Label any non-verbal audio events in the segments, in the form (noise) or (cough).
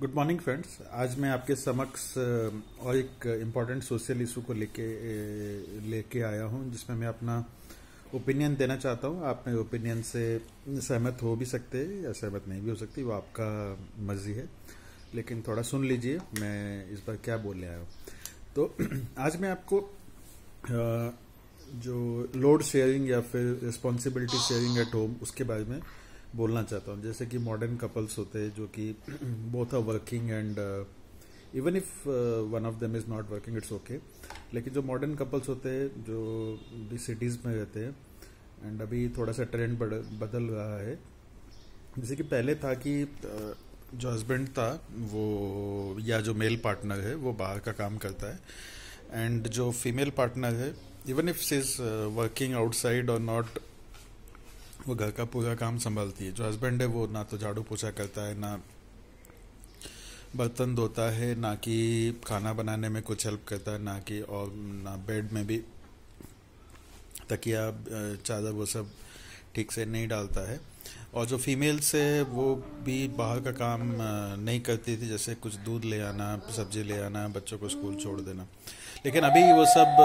good morning friends आज मैं आपके समक्ष और एक इम्पॉर्टेंट सोशल इशू को लेके लेके आया हूँ जिसमें मैं अपना ओपिनियन देना चाहता हूँ आप मेरे ओपिनियन से सहमत हो भी सकते हैं या सहमत नहीं भी हो सकती वो आपका मर्जी है लेकिन थोड़ा सुन लीजिए मैं इस बार क्या बोलने आया हूँ तो (clears throat) आज मैं आपको जो लोड शेयरिंग या फिर रिस्पॉन्सिबिलिटी शेयरिंग एट होम उसके बारे में बोलना चाहता हूँ जैसे कि मॉडर्न कपल्स होते हैं जो कि both are working and even if one of them is not working it's okay लेकिन जो मॉडर्न कपल्स होते हैं जो भी सिटीज़ में रहते हैं एंड अभी थोड़ा सा ट्रेंड बदल रहा है जैसे कि पहले था कि uh, जो हस्बैंड था वो या जो मेल पार्टनर है वो बाहर का काम करता है एंड जो फीमेल पार्टनर है even if she is working outside और नॉट वो घर का पूरा काम संभालती है जो हस्बैंड है वो ना तो झाड़ू पोछा करता है ना बर्तन धोता है ना कि खाना बनाने में कुछ हेल्प करता है ना कि और ना बेड में भी तकिया चादर वो सब ठीक से नहीं डालता है और जो फीमेल्स है वो भी बाहर का काम नहीं करती थी जैसे कुछ दूध ले आना सब्जी ले आना बच्चों को स्कूल छोड़ देना लेकिन अभी वो सब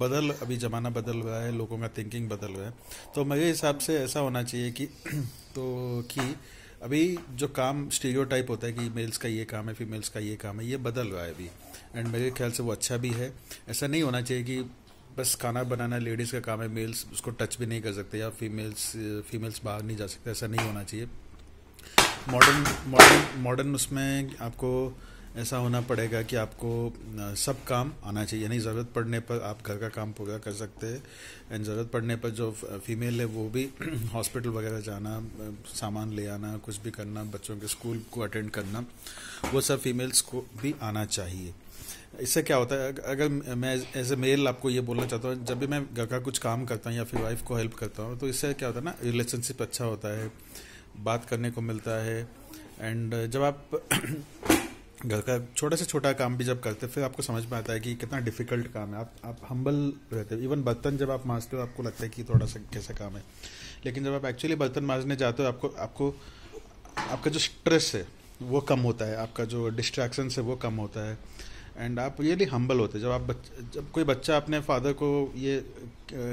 बदल अभी ज़माना बदल हुआ है लोगों का थिंकिंग बदल हुआ है तो मेरे हिसाब से ऐसा होना चाहिए कि (clears throat) तो कि अभी जो काम स्टीरियो टाइप होता है कि मेल्स का ये काम है फीमेल्स का ये काम है ये बदल रहा है अभी एंड मेरे ख्याल से वो अच्छा भी है ऐसा नहीं होना चाहिए कि बस खाना बनाना लेडीज़ का काम है मेल्स उसको टच भी नहीं कर सकते या फीमेल्स फीमेल्स बाहर नहीं जा सकते ऐसा नहीं होना चाहिए मॉडर्न मॉडर्न मॉडर्न उसमें आपको ऐसा होना पड़ेगा कि आपको सब काम आना चाहिए यानी ज़रूरत पड़ने पर आप घर का काम पूरा कर सकते हैं एंड ज़रूरत पड़ने पर जो फीमेल है वो भी हॉस्पिटल (clears throat) वगैरह जाना सामान ले आना कुछ भी करना बच्चों के स्कूल को अटेंड करना वो सब फीमेल्स को भी आना चाहिए इससे क्या होता है अगर मैं एज ए मेल आपको ये बोलना चाहता हूँ जब भी मैं घर का कुछ काम करता हूँ या फिर वाइफ को हेल्प करता हूँ तो इससे क्या होता है ना रिलेशनशिप अच्छा होता है बात करने को मिलता है एंड जब आप (clears throat) घर का छोटा से छोटा काम भी जब करते फिर आपको समझ में आता है कि कितना डिफिकल्ट काम है आप आप हम्बल रहते हो इवन बर्तन जब आप मांजते हो आपको लगता है कि थोड़ा सा कैसा काम है लेकिन जब आप एक्चुअली बर्तन मांजने जाते हो आपको आपको आपका जो स्ट्रेस है वो कम होता है आपका जो डिस्ट्रैक्शन है वो कम होता है एंड आप रियली हम्बल होते जब आप बच, जब कोई बच्चा अपने फादर को ये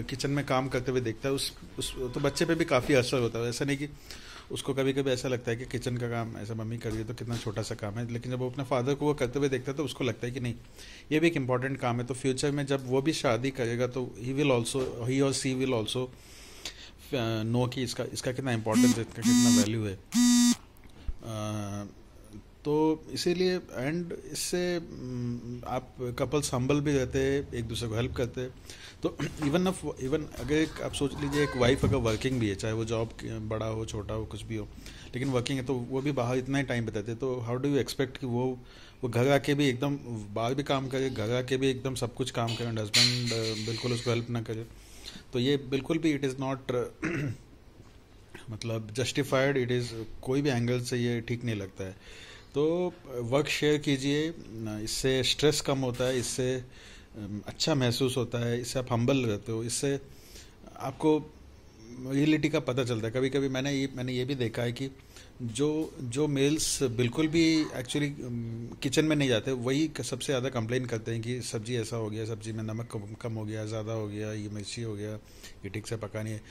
किचन में काम करते हुए देखता है उस उस तो बच्चे पे भी काफ़ी असर होता है ऐसा नहीं कि उसको कभी कभी ऐसा लगता है कि किचन का काम ऐसा मम्मी कर रही है तो कितना छोटा सा काम है लेकिन जब वो अपने फादर को वो करते हुए देखता है तो उसको लगता है कि नहीं ये भी एक इम्पॉर्टेंट काम है तो फ्यूचर में जब वो भी शादी करेगा तो ही विल ऑल्सो ही और सी विल ऑल्सो नो कि इसका इसका कितना इंपॉर्टेंस है इसका कितना वैल्यू है तो इसीलिए एंड इससे mm, आप कपल संभल भी रहते हैं एक दूसरे को हेल्प करते हैं तो इवन अफ इवन अगर एक आप सोच लीजिए एक वाइफ अगर वर्किंग भी है चाहे वो जॉब बड़ा हो छोटा हो कुछ भी हो लेकिन वर्किंग है तो वो भी बाहर इतना ही टाइम बताते तो हाउ डू यू एक्सपेक्ट कि वो वो घर आके भी एकदम बाहर भी काम करे घर आके भी एकदम सब कुछ काम करें हस्बैंड uh, बिल्कुल उसको हेल्प ना करे तो ये बिल्कुल भी इट इज़ नॉट मतलब जस्टिफाइड इट इज़ कोई भी एंगल से ये ठीक नहीं लगता है तो वर्क शेयर कीजिए इससे स्ट्रेस कम होता है इससे अच्छा महसूस होता है इससे आप हम्बल रहते हो इससे आपको रियलिटी का पता चलता है कभी कभी मैंने ये मैंने ये भी देखा है कि जो जो मेल्स बिल्कुल भी एक्चुअली किचन में नहीं जाते वही सबसे ज़्यादा कंप्लेन करते हैं कि सब्ज़ी ऐसा हो गया सब्ज़ी में नमक कम हो गया ज़्यादा हो गया ये मिर्ची हो गया ये ठीक से पका नहीं है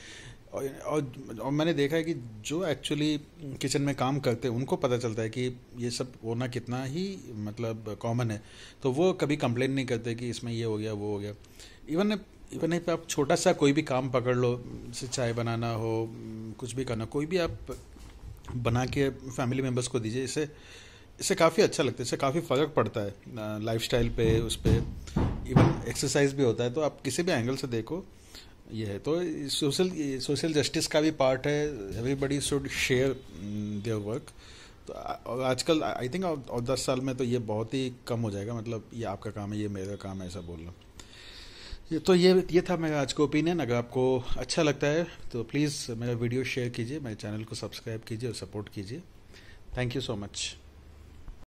और, और मैंने देखा है कि जो एक्चुअली किचन में काम करते हैं उनको पता चलता है कि ये सब होना कितना ही मतलब कॉमन है तो वो कभी कंप्लेन नहीं करते कि इसमें ये हो गया वो हो गया इवन इवन एक आप छोटा सा कोई भी काम पकड़ लो जैसे चाय बनाना हो कुछ भी करना कोई भी आप बना के फैमिली मेम्बर्स को दीजिए इससे इससे काफ़ी अच्छा लगता है इससे काफ़ी फ़र्क पड़ता है लाइफ स्टाइल पे उस पर इवन एक्सरसाइज भी होता है तो आप किसी भी एंगल से देखो ये है तो सोशल सोशल जस्टिस का भी पार्ट है everybody should share their work तो आजकल आई थिंक और दस साल में तो ये बहुत ही कम हो जाएगा मतलब ये आपका काम है ये मेरा काम है ऐसा बोलना ये तो ये ये था मेरा आज का ओपिनियन अगर आपको अच्छा लगता है तो प्लीज़ मेरा वीडियो शेयर कीजिए मेरे चैनल को सब्सक्राइब कीजिए और सपोर्ट कीजिए थैंक यू सो मच